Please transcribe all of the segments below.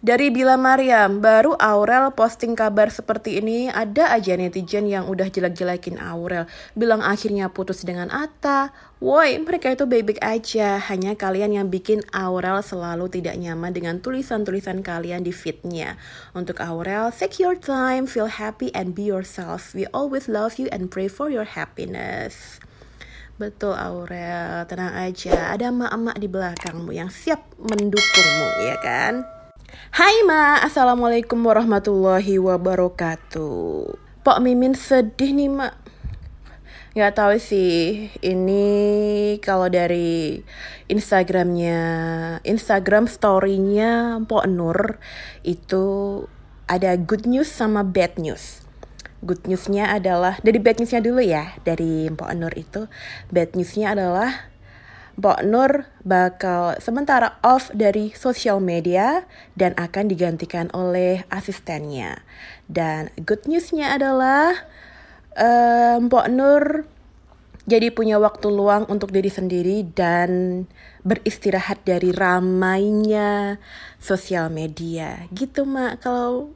Dari Bila Mariam, baru Aurel posting kabar seperti ini, ada aja netizen yang udah jelek-jelekin Aurel. Bilang akhirnya putus dengan Atta. Woi, mereka itu baik-baik aja. Hanya kalian yang bikin Aurel selalu tidak nyaman dengan tulisan-tulisan kalian di feednya. Untuk Aurel, take your time, feel happy, and be yourself. We always love you and pray for your happiness. Betul Aurel, tenang aja. Ada emak-emak di belakangmu yang siap mendukungmu, ya kan? Hai Ma, Assalamualaikum warahmatullahi wabarakatuh Pak Mimin sedih nih Ma Gak tahu sih, ini kalau dari Instagramnya, Instagram story-nya Pok Nur itu ada good news sama bad news good newsnya adalah dari bad newsnya dulu ya dari Mpok Nur itu bad newsnya adalah Mbok Nur bakal sementara off dari sosial media dan akan digantikan oleh asistennya. Dan good newsnya adalah uh, Mbok Nur jadi punya waktu luang untuk diri sendiri dan beristirahat dari ramainya sosial media. Gitu mak kalau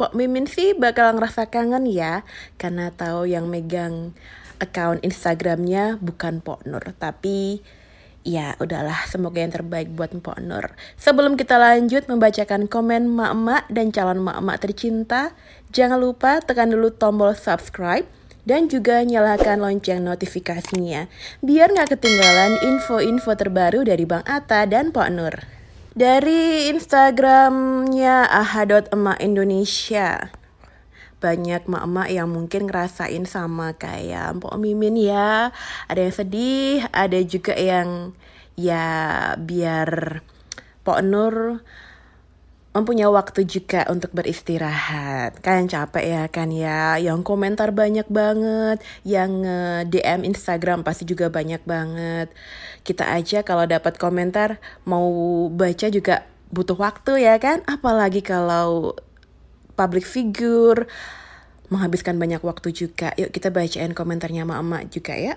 Pok Mimin sih bakal ngerasa kangen ya karena tahu yang megang account Instagramnya bukan Pok Nur, tapi ya udahlah semoga yang terbaik buat Mpok Nur. Sebelum kita lanjut membacakan komen mak-mak dan calon mak-mak tercinta, jangan lupa tekan dulu tombol subscribe dan juga nyalakan lonceng notifikasinya biar nggak ketinggalan info-info terbaru dari Bang Ata dan Pok Nur. Dari Instagramnya emak Indonesia banyak emak-emak yang mungkin ngerasain sama kayak Mpok Mimin ya. Ada yang sedih, ada juga yang ya biar Pok Nur mempunyai waktu juga untuk beristirahat. Kan capek ya kan ya. Yang komentar banyak banget, yang DM Instagram pasti juga banyak banget. Kita aja kalau dapat komentar mau baca juga butuh waktu ya kan. Apalagi kalau public figure, menghabiskan banyak waktu juga. Yuk kita bacain komentarnya sama emak juga ya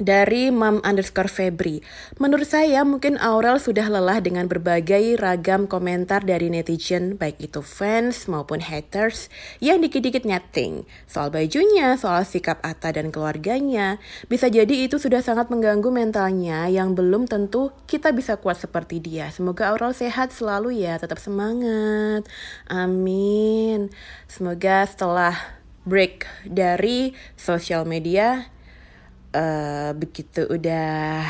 dari mam underscore Febri. Menurut saya mungkin Aurel sudah lelah dengan berbagai ragam komentar dari netizen baik itu fans maupun haters yang dikit-dikit nyeting soal bajunya, soal sikap Atta dan keluarganya. Bisa jadi itu sudah sangat mengganggu mentalnya yang belum tentu kita bisa kuat seperti dia. Semoga Aurel sehat selalu ya, tetap semangat. Amin. Semoga setelah break dari sosial media Eh, begitu udah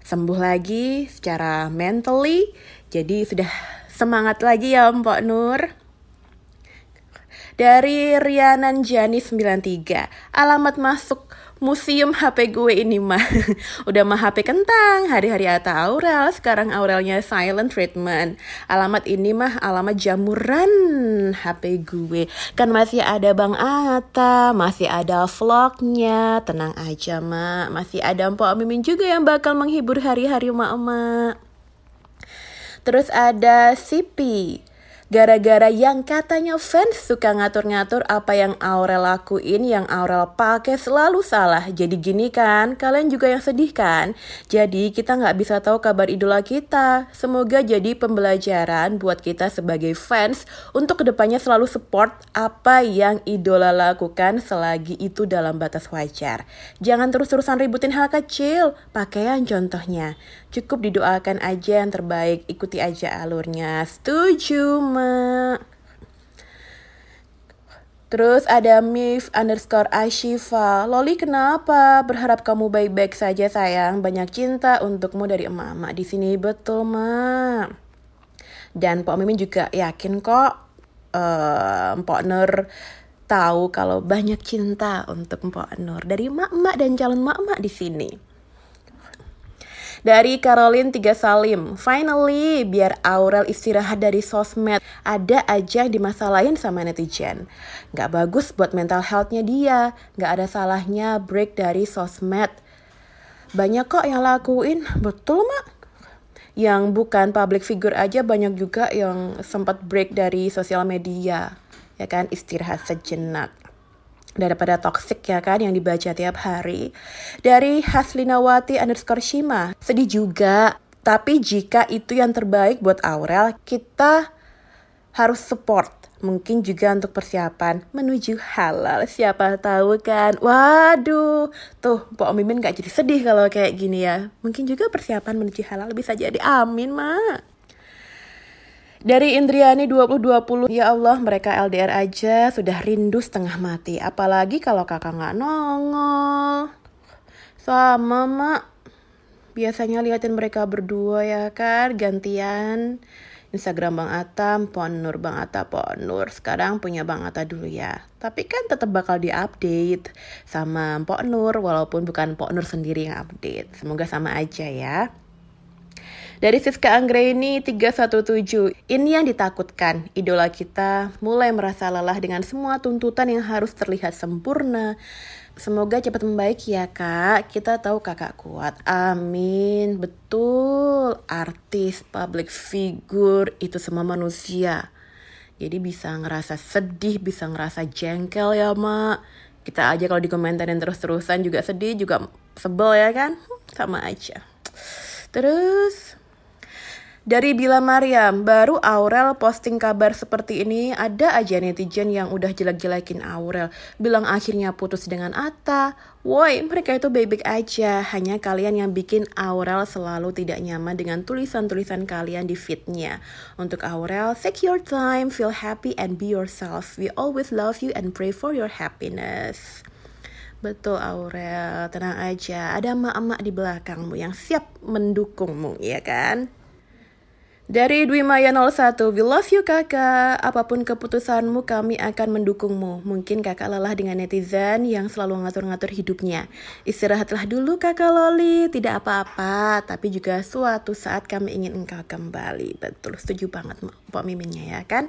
sembuh lagi secara mentally jadi sudah semangat lagi ya Mpok Nur dari Rianan Jani 93 alamat masuk museum HP gue ini mah Udah mah HP kentang, hari-hari Atau Aurel Sekarang Aurelnya silent treatment Alamat ini mah alamat jamuran HP gue Kan masih ada Bang Ata, masih ada vlognya Tenang aja mak, masih ada Mpok Mimin juga yang bakal menghibur hari-hari mak emak Terus ada Sipi Gara-gara yang katanya fans suka ngatur-ngatur apa yang Aurel lakuin, yang Aurel pakai selalu salah. Jadi gini kan, kalian juga yang sedih kan? Jadi kita nggak bisa tahu kabar idola kita. Semoga jadi pembelajaran buat kita sebagai fans untuk kedepannya selalu support apa yang idola lakukan selagi itu dalam batas wajar. Jangan terus-terusan ributin hal kecil, pakaian contohnya cukup didoakan aja yang terbaik, ikuti aja alurnya. Setuju, Mak. Terus ada Mif underscore Ashifa. Loli kenapa? Berharap kamu baik-baik saja sayang. Banyak cinta untukmu dari emak-emak di sini. Betul, Ma. Dan Pak Mimin juga yakin kok uh, eh, Pak Nur tahu kalau banyak cinta untuk Mpok Nur dari emak emak dan calon emak emak di sini. Dari Caroline Tiga Salim, finally biar Aurel istirahat dari sosmed. Ada aja di masa lain sama netizen. Gak bagus buat mental healthnya dia. Gak ada salahnya break dari sosmed. Banyak kok yang lakuin, betul mak? Yang bukan public figure aja banyak juga yang sempat break dari sosial media. Ya kan, istirahat sejenak daripada toxic ya kan yang dibaca tiap hari dari Haslinawati underscore Shima sedih juga tapi jika itu yang terbaik buat Aurel kita harus support mungkin juga untuk persiapan menuju halal siapa tahu kan waduh tuh Pak Mimin gak jadi sedih kalau kayak gini ya mungkin juga persiapan menuju halal bisa jadi amin mak dari Indriani 2020, ya Allah mereka LDR aja sudah rindu setengah mati. Apalagi kalau kakak nggak nongol. Sama mak. Biasanya liatin mereka berdua ya kan, gantian. Instagram Bang Atam, Pon Nur Bang Ata, Pon Nur. Sekarang punya Bang Ata dulu ya. Tapi kan tetap bakal diupdate sama Pon Nur, walaupun bukan Pon Nur sendiri yang update. Semoga sama aja ya. Dari Siska Anggreni 317, ini yang ditakutkan. Idola kita mulai merasa lelah dengan semua tuntutan yang harus terlihat sempurna. Semoga cepat membaik ya kak, kita tahu kakak kuat. Amin, betul. Artis, public figure, itu semua manusia. Jadi bisa ngerasa sedih, bisa ngerasa jengkel ya mak kita aja kalau dikomentarin terus-terusan juga sedih juga sebel ya kan hmm, sama aja terus dari Bila Mariam, baru Aurel posting kabar seperti ini, ada aja netizen yang udah jelek-jelekin Aurel. Bilang akhirnya putus dengan Atta. Woi, mereka itu baik-baik aja. Hanya kalian yang bikin Aurel selalu tidak nyaman dengan tulisan-tulisan kalian di feednya. Untuk Aurel, take your time, feel happy and be yourself. We always love you and pray for your happiness. Betul Aurel, tenang aja. Ada emak-emak di belakangmu yang siap mendukungmu, ya kan? Dari Dwi Maya 01, we love you kakak. Apapun keputusanmu, kami akan mendukungmu. Mungkin kakak lelah dengan netizen yang selalu ngatur-ngatur hidupnya. Istirahatlah dulu kakak Loli, tidak apa-apa. Tapi juga suatu saat kami ingin engkau kembali. Betul, setuju banget Pak Miminnya ya kan?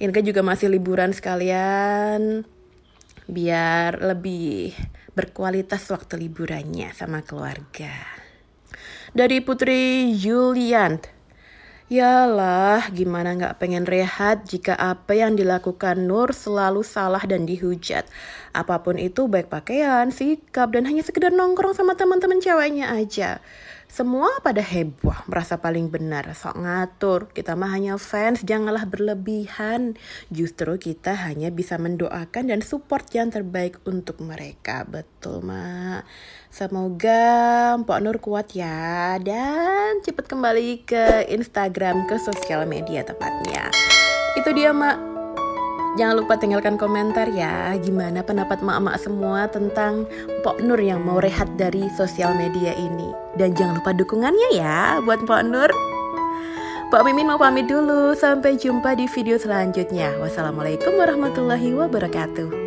Inka juga masih liburan sekalian. Biar lebih berkualitas waktu liburannya sama keluarga. Dari Putri Julian, Yalah, gimana nggak pengen rehat jika apa yang dilakukan Nur selalu salah dan dihujat. Apapun itu, baik pakaian, sikap, dan hanya sekedar nongkrong sama teman-teman ceweknya aja. Semua pada heboh, merasa paling benar, sok ngatur. Kita mah hanya fans, janganlah berlebihan. Justru kita hanya bisa mendoakan dan support yang terbaik untuk mereka. Betul, Mak. Semoga Mpok Nur kuat ya. Dan cepet kembali ke Instagram, ke sosial media tepatnya. Itu dia, Mak Jangan lupa tinggalkan komentar ya gimana pendapat emak-emak semua tentang Pok Nur yang mau rehat dari sosial media ini. Dan jangan lupa dukungannya ya buat Pok Nur. Pak Mimin mau pamit dulu, sampai jumpa di video selanjutnya. Wassalamualaikum warahmatullahi wabarakatuh.